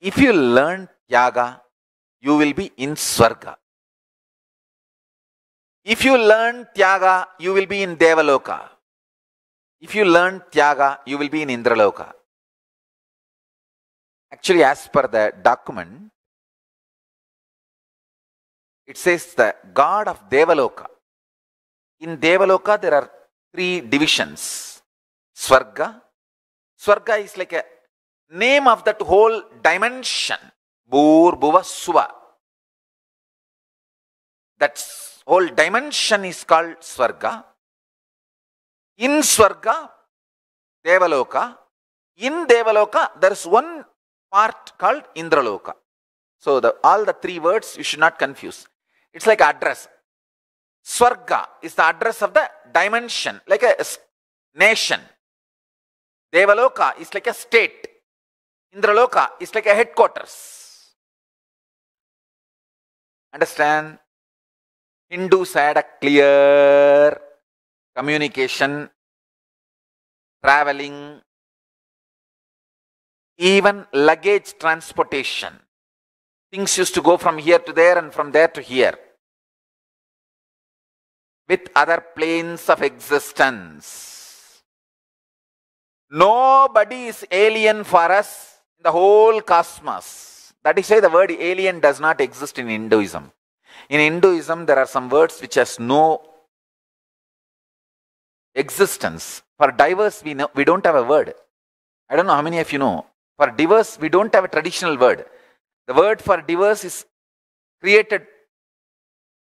If you learn Yaga, you will be in Swarga. If you learn Tyaga, you will be in Devaloka. If you learn Tyaga, you will be in Indraloka. Actually, as per the document, it says the god of Devaloka. In Devaloka, there are three divisions Swarga. Swarga is like a name of that whole dimension, Bhur Bhuva That whole dimension is called Swarga. In Swarga, Devaloka. In Devaloka, there is one part called Indraloka. So the, all the three words you should not confuse. It's like address. Swarga is the address of the dimension, like a nation. Devaloka is like a state. Indraloka is like a headquarters. Understand? Hindus had a clear communication, traveling, even luggage transportation. Things used to go from here to there and from there to here. With other planes of existence. Nobody is alien for us in the whole cosmos. That is why the word alien does not exist in Hinduism. In Hinduism, there are some words which has no existence. For diverse, we, know, we don't have a word. I don't know how many of you know. For diverse, we don't have a traditional word. The word for diverse is created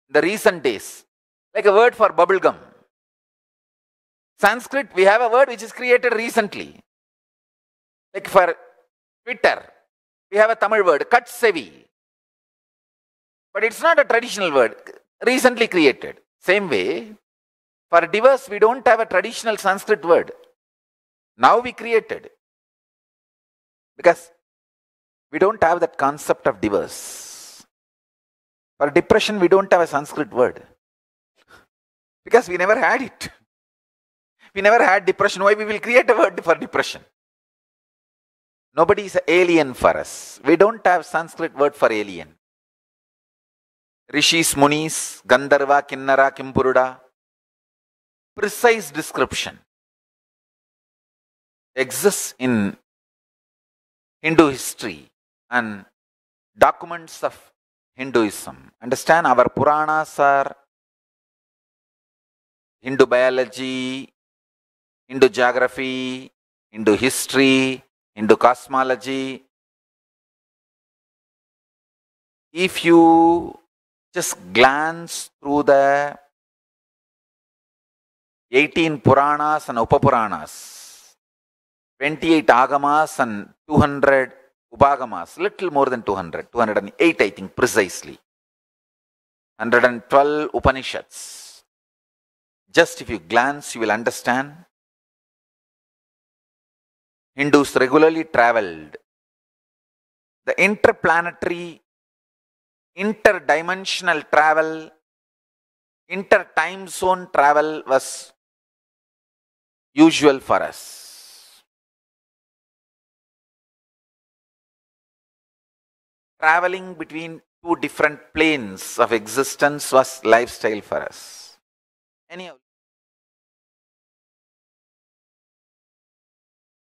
the recent days. Like a word for bubblegum. Sanskrit, we have a word which is created recently. Like for Twitter. We have a Tamil word, cut But it's not a traditional word, recently created. Same way, for divorce, we don't have a traditional Sanskrit word. Now we created. Because we don't have that concept of divorce. For depression, we don't have a Sanskrit word. Because we never had it. We never had depression. Why we will create a word for depression? Nobody is alien for us. We don't have Sanskrit word for alien. Rishis, Munis, Gandharva, Kinnara, Kimpuruda. Precise description exists in Hindu history and documents of Hinduism. Understand our Puranas are Hindu biology, Hindu geography, Hindu history, into cosmology, if you just glance through the 18 Puranas and Upapuranas, 28 Agamas and 200 Upagamas, little more than 200, 208 I think precisely, 112 Upanishads. Just if you glance, you will understand Hindus regularly traveled. The interplanetary, interdimensional travel, inter-time zone travel was usual for us. Traveling between two different planes of existence was lifestyle for us. Anyhow,